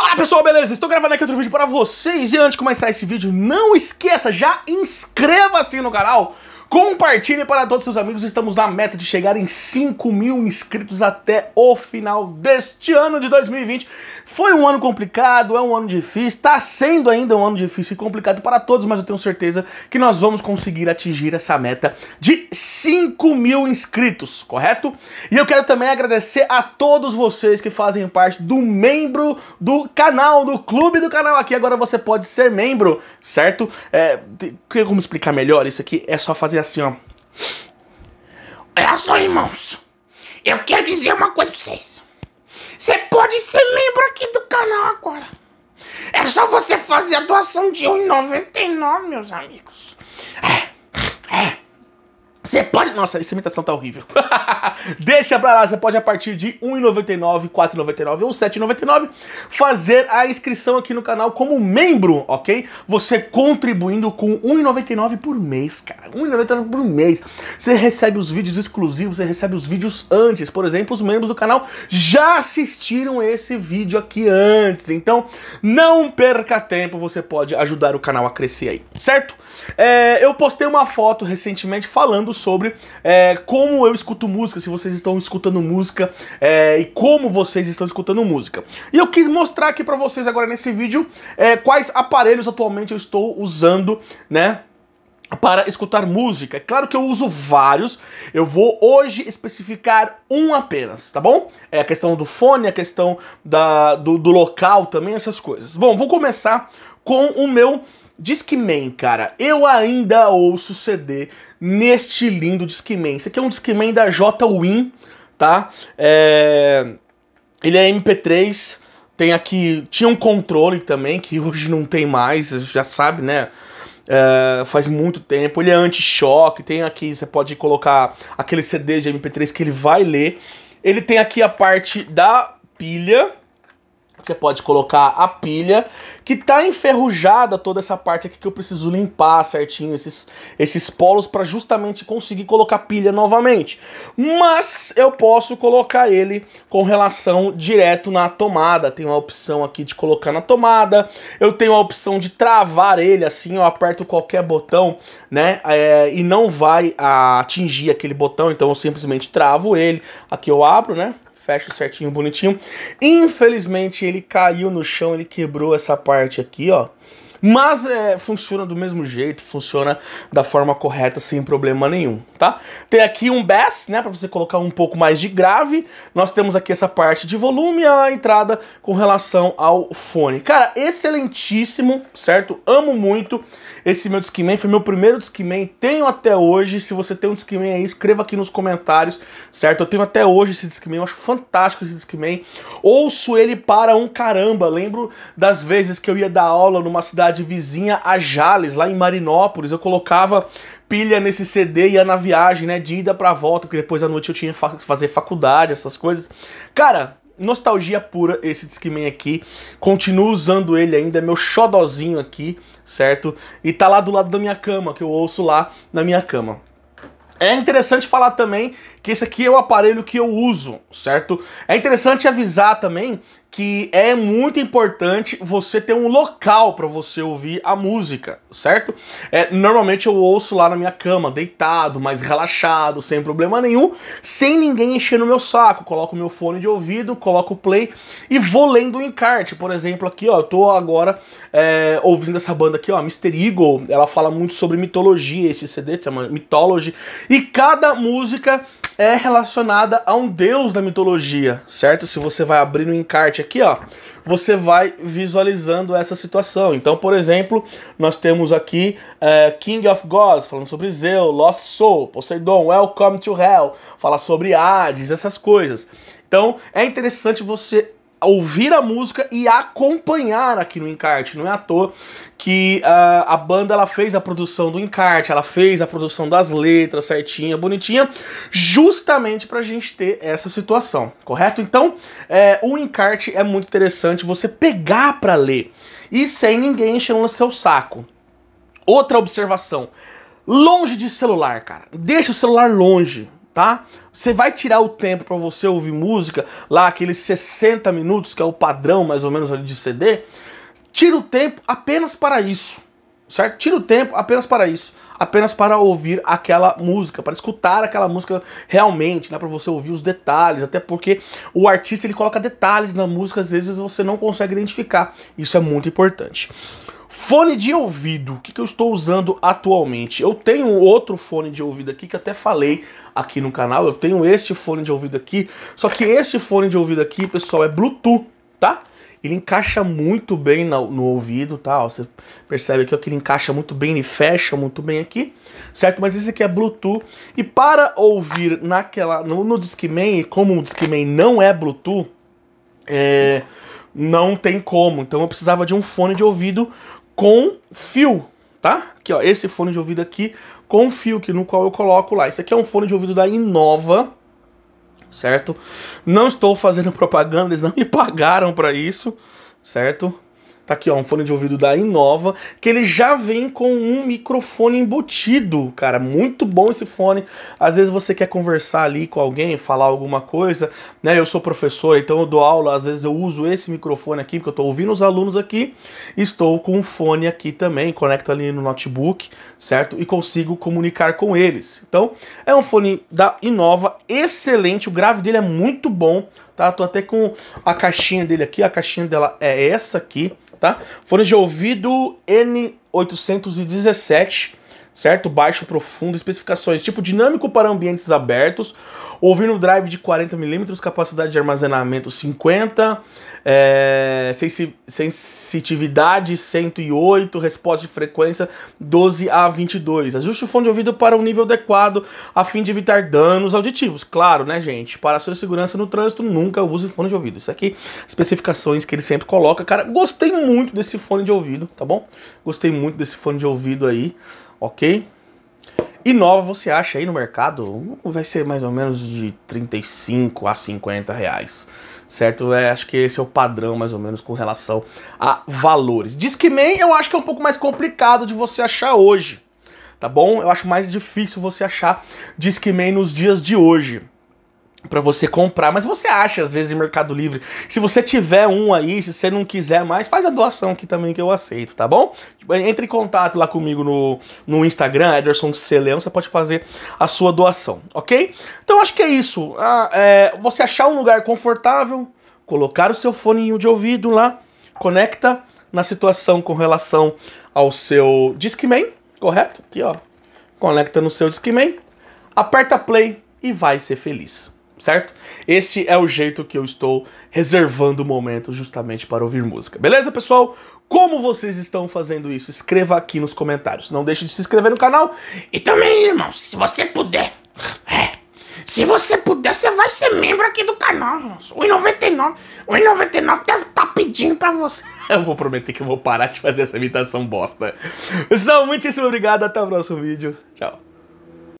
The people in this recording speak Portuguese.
Fala pessoal, beleza? Estou gravando aqui outro vídeo para vocês e antes de começar esse vídeo, não esqueça, já inscreva-se no canal Compartilhe para todos seus amigos, estamos na meta de chegar em 5 mil inscritos até o final deste ano de 2020. Foi um ano complicado, é um ano difícil, está sendo ainda um ano difícil e complicado para todos, mas eu tenho certeza que nós vamos conseguir atingir essa meta de 5 mil inscritos, correto? E eu quero também agradecer a todos vocês que fazem parte do membro do canal, do clube do canal aqui. Agora você pode ser membro, certo? É, como explicar melhor isso aqui? É só fazer dizer assim, ó. Olha só, irmãos. Eu quero dizer uma coisa pra vocês. Você pode ser membro aqui do canal agora. É só você fazer a doação de R$1,99, meus amigos. Você pode. Nossa, essa imitação tá horrível. Deixa pra lá, você pode a partir de R$1,99, R$4,99 ou R$7,99 fazer a inscrição aqui no canal como membro, ok? Você contribuindo com R$1,99 por mês, cara. R$1,99 por mês. Você recebe os vídeos exclusivos, você recebe os vídeos antes. Por exemplo, os membros do canal já assistiram esse vídeo aqui antes. Então, não perca tempo, você pode ajudar o canal a crescer aí, certo? É, eu postei uma foto recentemente falando sobre é, como eu escuto música, se vocês estão escutando música é, e como vocês estão escutando música. E eu quis mostrar aqui para vocês agora nesse vídeo é, quais aparelhos atualmente eu estou usando, né? para escutar música. É claro que eu uso vários, eu vou hoje especificar um apenas, tá bom? É a questão do fone, a questão da, do, do local também, essas coisas. Bom, vou começar com o meu Discman, cara, eu ainda ouço CD neste lindo Discman. Esse aqui é um Discman da J-Win, tá? É... Ele é MP3, tem aqui... Tinha um controle também, que hoje não tem mais, já sabe, né? É... faz muito tempo, ele é anti-choque, tem aqui, você pode colocar aquele CD de MP3 que ele vai ler. Ele tem aqui a parte da pilha, você pode colocar a pilha, que tá enferrujada toda essa parte aqui que eu preciso limpar certinho esses, esses polos para justamente conseguir colocar pilha novamente. Mas eu posso colocar ele com relação direto na tomada. Tem uma opção aqui de colocar na tomada. Eu tenho a opção de travar ele assim, eu aperto qualquer botão, né? É, e não vai atingir aquele botão, então eu simplesmente travo ele. Aqui eu abro, né? fecha certinho, bonitinho. Infelizmente ele caiu no chão, ele quebrou essa parte aqui, ó. Mas é, funciona do mesmo jeito, funciona da forma correta, sem problema nenhum tá? Tem aqui um bass, né, para você colocar um pouco mais de grave. Nós temos aqui essa parte de volume e a entrada com relação ao fone. Cara, excelentíssimo, certo? Amo muito esse meu Discman, foi meu primeiro Discman, tenho até hoje. Se você tem um Discman aí, escreva aqui nos comentários, certo? Eu tenho até hoje esse Discman, eu acho fantástico esse Discman. Ouço ele para um caramba, lembro das vezes que eu ia dar aula numa cidade vizinha a Jales, lá em Marinópolis, eu colocava pilha nesse CD, ia na viagem, né? De ida pra volta, porque depois à noite eu tinha que fazer faculdade, essas coisas. Cara, nostalgia pura esse Discman aqui. Continuo usando ele ainda, é meu xodozinho aqui, certo? E tá lá do lado da minha cama, que eu ouço lá na minha cama. É interessante falar também que esse aqui é o aparelho que eu uso, certo? É interessante avisar também que é muito importante você ter um local para você ouvir a música, certo? É, normalmente eu ouço lá na minha cama, deitado, mais relaxado, sem problema nenhum, sem ninguém encher no meu saco. Coloco meu fone de ouvido, coloco o play e vou lendo o encarte. Por exemplo, aqui ó, eu tô agora é, ouvindo essa banda aqui, ó, Mr. Eagle. Ela fala muito sobre mitologia, esse CD chama Mythology. E cada música é relacionada a um deus da mitologia, certo? Se você vai abrir no encarte aqui, ó, você vai visualizando essa situação. Então, por exemplo, nós temos aqui uh, King of Gods, falando sobre Zeus, Lost Soul, Poseidon, Welcome to Hell, fala sobre Hades, essas coisas. Então, é interessante você ouvir a música e acompanhar aqui no encarte. Não é à toa que uh, a banda ela fez a produção do encarte, ela fez a produção das letras certinha, bonitinha, justamente a gente ter essa situação, correto? Então, é, o encarte é muito interessante você pegar para ler e sem ninguém enchendo o seu saco. Outra observação. Longe de celular, cara. Deixa o celular longe tá? Você vai tirar o tempo para você ouvir música, lá aqueles 60 minutos, que é o padrão mais ou menos ali de CD, tira o tempo apenas para isso, certo? Tira o tempo apenas para isso, apenas para ouvir aquela música, para escutar aquela música realmente, né? Para você ouvir os detalhes, até porque o artista ele coloca detalhes na música, às vezes você não consegue identificar. Isso é muito importante. Fone de ouvido, o que, que eu estou usando atualmente? Eu tenho outro fone de ouvido aqui que até falei aqui no canal. Eu tenho este fone de ouvido aqui, só que esse fone de ouvido aqui, pessoal, é Bluetooth, tá? Ele encaixa muito bem no, no ouvido, tá? Ó, você percebe aqui ó, que ele encaixa muito bem, ele fecha muito bem aqui, certo? Mas esse aqui é Bluetooth. E para ouvir naquela no, no Discman, como o Discman não é Bluetooth, é não tem como. Então eu precisava de um fone de ouvido com fio, tá? Aqui, ó, esse fone de ouvido aqui com fio, que no qual eu coloco lá. Isso aqui é um fone de ouvido da Inova, certo? Não estou fazendo propaganda, eles não me pagaram para isso, certo? Tá aqui, ó, um fone de ouvido da Inova, que ele já vem com um microfone embutido, cara. Muito bom esse fone. Às vezes você quer conversar ali com alguém, falar alguma coisa, né? Eu sou professor, então eu dou aula, às vezes eu uso esse microfone aqui, porque eu tô ouvindo os alunos aqui. Estou com um fone aqui também, conecto ali no notebook, certo? E consigo comunicar com eles. Então, é um fone da Inova, excelente, o grave dele é muito bom tá? Tô até com a caixinha dele aqui, a caixinha dela é essa aqui, tá? Fones de ouvido N817 certo? Baixo profundo, especificações tipo dinâmico para ambientes abertos, ouvindo drive de 40mm, capacidade de armazenamento 50, é, sensitividade 108, resposta de frequência 12 a 22. Ajuste o fone de ouvido para um nível adequado a fim de evitar danos auditivos. Claro, né, gente? Para a sua segurança no trânsito, nunca use fone de ouvido. Isso aqui, especificações que ele sempre coloca. Cara, gostei muito desse fone de ouvido, tá bom? Gostei muito desse fone de ouvido aí ok? E nova você acha aí no mercado, vai ser mais ou menos de 35 a 50 reais, certo? É, acho que esse é o padrão mais ou menos com relação a valores. Discman eu acho que é um pouco mais complicado de você achar hoje, tá bom? Eu acho mais difícil você achar Discman nos dias de hoje para você comprar, mas você acha às vezes em Mercado Livre. Se você tiver um aí, se você não quiser mais, faz a doação aqui também que eu aceito, tá bom? Tipo, entre em contato lá comigo no, no Instagram, Ederson Celeão, você pode fazer a sua doação, ok? Então acho que é isso. Ah, é, você achar um lugar confortável, colocar o seu fone de ouvido lá, conecta na situação com relação ao seu Discman, correto? Aqui ó, conecta no seu Discman, aperta play e vai ser feliz certo? Esse é o jeito que eu estou reservando o momento justamente para ouvir música. Beleza, pessoal? Como vocês estão fazendo isso? Escreva aqui nos comentários. Não deixe de se inscrever no canal. E também, irmão, se você puder, é, se você puder, você vai ser membro aqui do canal. O 99, o 99 deve estar tá pedindo para você. Eu vou prometer que eu vou parar de fazer essa imitação bosta. Pessoal, muitíssimo obrigado. Até o próximo vídeo. Tchau.